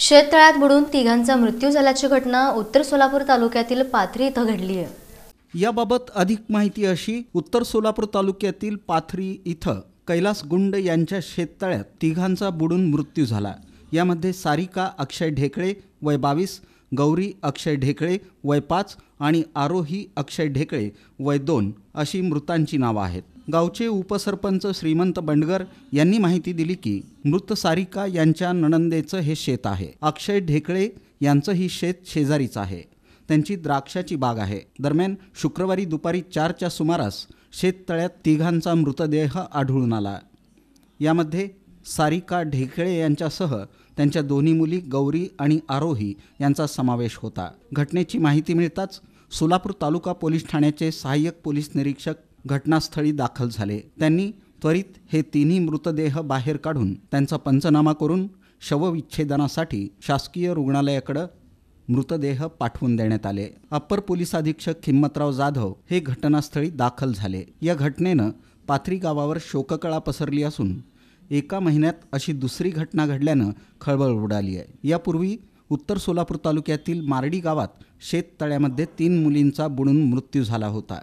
शेततळ्यात बुडून तिघांचा मृत्यू झाल्याची घटना उत्तर सोलापूर तालुक्यातील पाथरी इथं घडली आहे याबाबत अधिक माहिती अशी उत्तर सोलापूर तालुक्यातील पाथरी इथं कैलास गुंड यांच्या शेततळ्यात तिघांचा बुडून मृत्यू झाला यामध्ये सारिका अक्षय ढेकळे वय बावीस गौरी अक्षय ढेकळे वय पाच आणि आरोही अक्षय ढेकळे वय दोन अशी मृतांची नावं आहेत गावचे उपसरपंच श्रीमंत बंडगर यांनी माहिती दिली की मृत सारिका यांच्या नणंदेचं हे शेत आहे अक्षय ढेकळे यांचं ही शेत शेजारीच आहे त्यांची द्राक्षाची बाग आहे दरम्यान शुक्रवारी दुपारी चारच्या सुमारास शेततळ्यात तिघांचा मृतदेह आढळून आला यामध्ये सारिका ढेकळे यांच्यासह त्यांच्या दोन्ही मुली गौरी आणि आरोही यांचा समावेश होता घटनेची माहिती मिळताच सोलापूर तालुका पोलीस ठाण्याचे सहाय्यक पोलीस निरीक्षक घटनास्थळी दाखल झाले त्यांनी त्वरित हे तिन्ही मृतदेह बाहेर काढून त्यांचा पंचनामा करून शवविच्छेदनासाठी शासकीय रुग्णालयाकडं मृतदेह पाठवून देण्यात आले अप्पर पोलीस अधीक्षक हिम्मतराव जाधव हे घटनास्थळी दाखल झाले या घटनेनं पाथरी गावावर शोककळा पसरली असून एका महिन्यात अशी दुसरी घटना घडल्यानं खळबळ उडाली आहे यापूर्वी उत्तर सोलापूर तालुक्यातील मारडी गावात शेततळ्यामध्ये तीन मुलींचा बुडून मृत्यू झाला होता